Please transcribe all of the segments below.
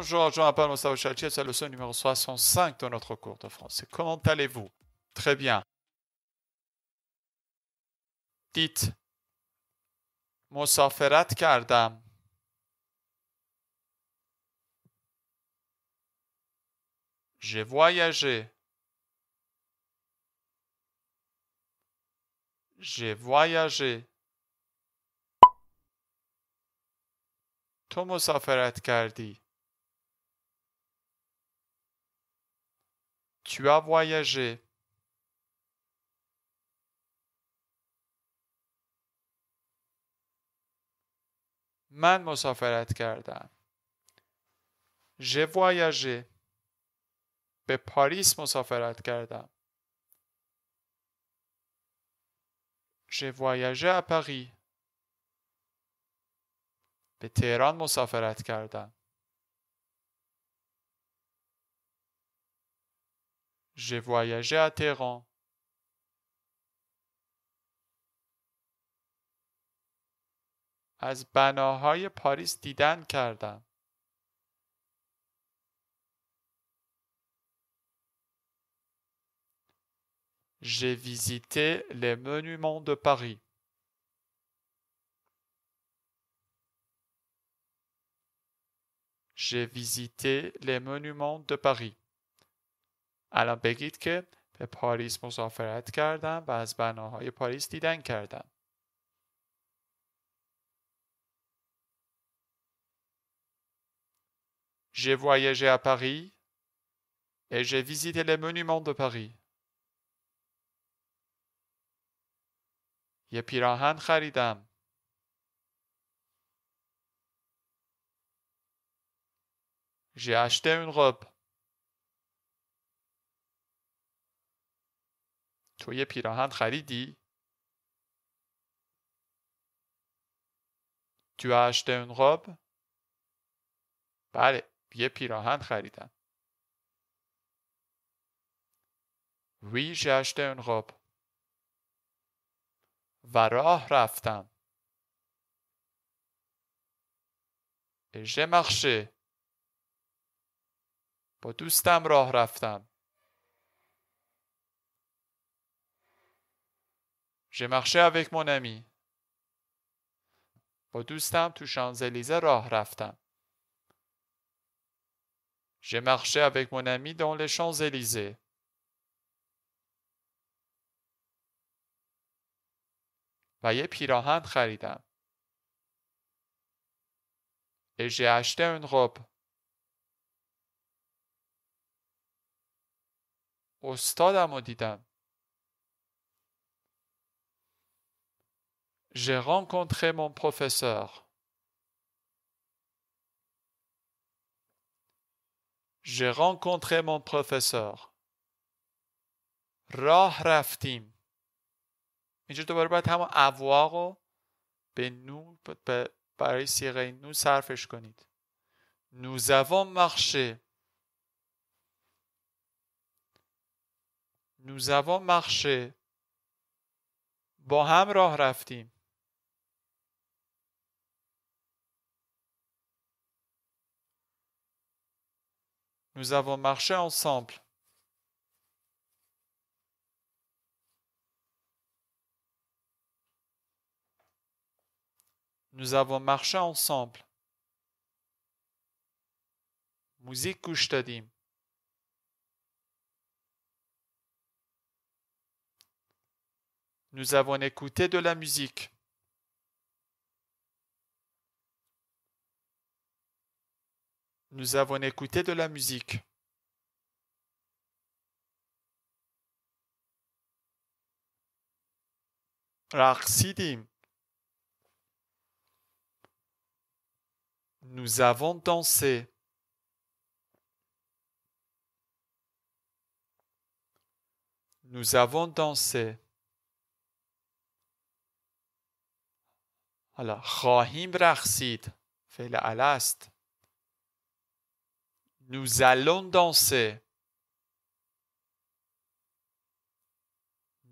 Bonjour Jean-Paul Moussaouchalchi, c'est leçon numéro 65 de notre cours de français. Comment allez-vous Très bien. Dites مسافرت kardam. J'ai voyagé. J'ai voyagé. تو مسافرت Tu as voyagé. من مسافرت کردم. Je voyagé. به پاریس مسافرت کردم. Je voyagé à Paris. به تهران مسافرت کردم. J'ai voyagé à Téhéran. از بناهای Paris, دیدن کردم. J'ai visité les monuments de Paris. J'ai visité les monuments de Paris. الان بگید که به پاریس مسافرت کردم و از بناهای پاریس دیدن کردم. J'ai voyagé à Paris et j'ai visité les monuments de Paris. Je pirahan kharidam. J'ai acheté une robe. تو یه پیراهن خریدی؟ تو as اون غاب؟ بله، یه پیراهن خریدم. وی j'ai اون غاب و راه رفتم. اجه مخشه با دوستم راه رفتم. J'ai marché avec mon ami. با دوستم تو شانزلیزه راه رفتم. J'ai marché avec mon ami dans les Champs-Élysées. و یه پیراهن خریدم. Et j'ai acheté une robe. استادم رو دیدم. J'ai rencontré mon professeur. J'ai rencontré mon professeur. Rah raftim. je te pas nous, nous avons Nous avons marché. Nous avons marché. Baham rah raftim. Nous avons marché ensemble. Nous avons marché ensemble. Musique Nous avons écouté de la musique. Nous avons écouté de la musique. Nous avons dansé. Nous avons dansé. Alors, Rahim Rachid, Fait la alast. Nous allons danser.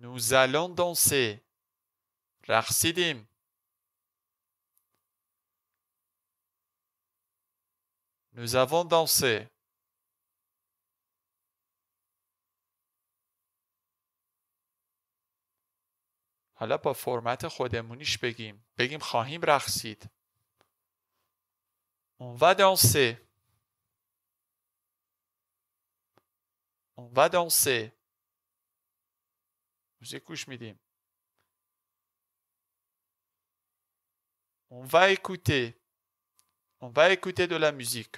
Nous allons danser. Rachidim. Nous avons dansé. حالا با فرمت خودمونیش بگیم بگیم خواهیم رقصید on va danser on va danser. On va écouter. On va écouter de la musique.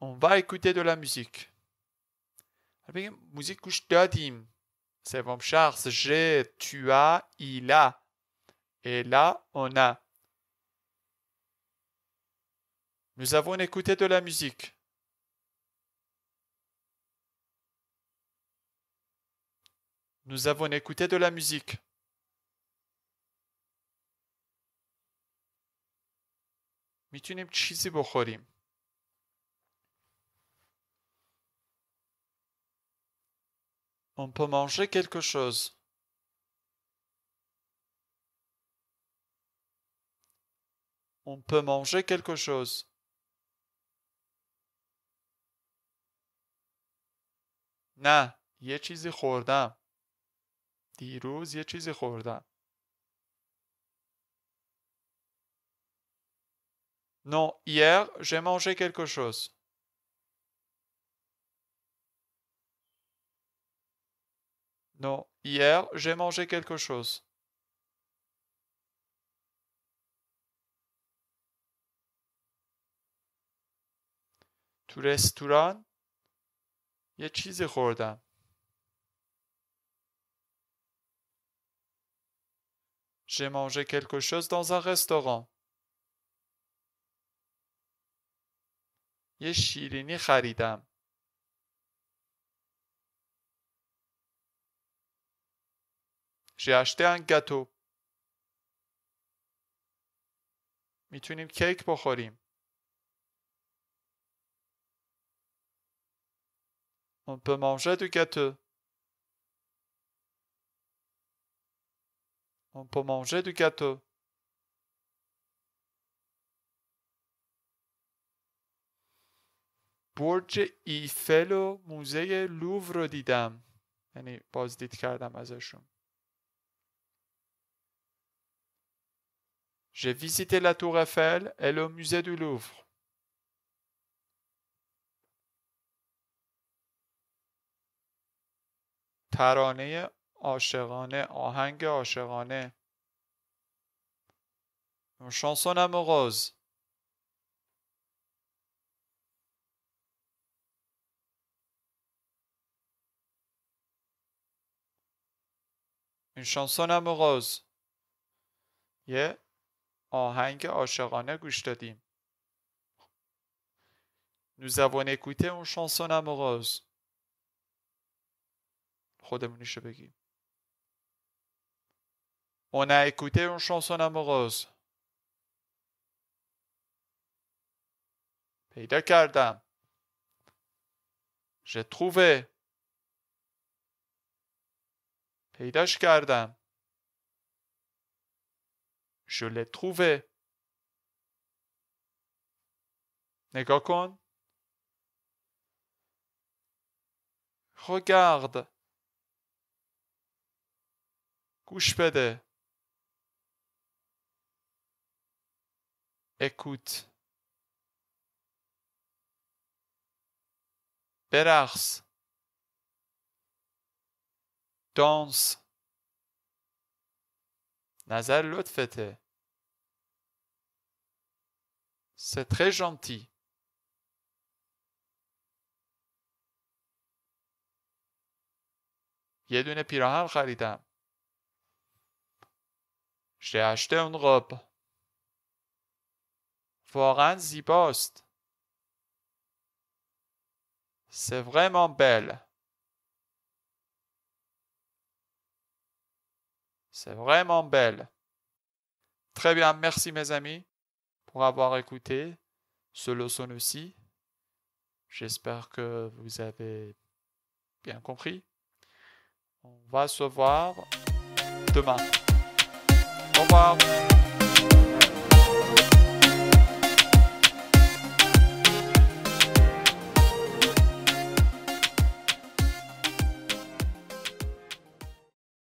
On va écouter de la musique. Musique kush dis. C'est bon, Charles. J'ai, tu as, il a. Et là, on a. Nous avons écouté de la musique. Nous avons écouté de la musique. On peut manger quelque chose. On peut manger quelque chose. Na, یه دیروز یه چیزی خوردم. Non, hier, j'ai mangé quelque chose. Non, hier, j'ai mangé quelque chose. تو رستوران یه چیزی خوردم. J'ai mangé quelque chose dans un restaurant. J'ai acheté un gâteau. میتونیم pour On peut manger du gâteau. On peut manger du gâteau. Bourge ایفل و موزه Louvre. رو دیدم J'ai visité la Tour Eiffel et le musée du Louvre. ترانه عاشقانه آهنگ عاشقانه شانسون اموغاز این شانسون اموغاز یه آهنگ عاشقانه گوش دادیم Nous avons écouté une chanson amoureuse. خودمونیشو بگیم. On a écouté une chanson amoureuse. de کردم. J'ai trouvé. de Je l'ai trouvé. نگاه Regarde. Couche Écoute. Berars. Danse. Nazar Lutfete. C'est très gentil. J'ai acheté une robe. Voran C'est vraiment belle. C'est vraiment belle. Très bien, merci mes amis pour avoir écouté ce leçon aussi. J'espère que vous avez bien compris. On va se voir demain. Au revoir.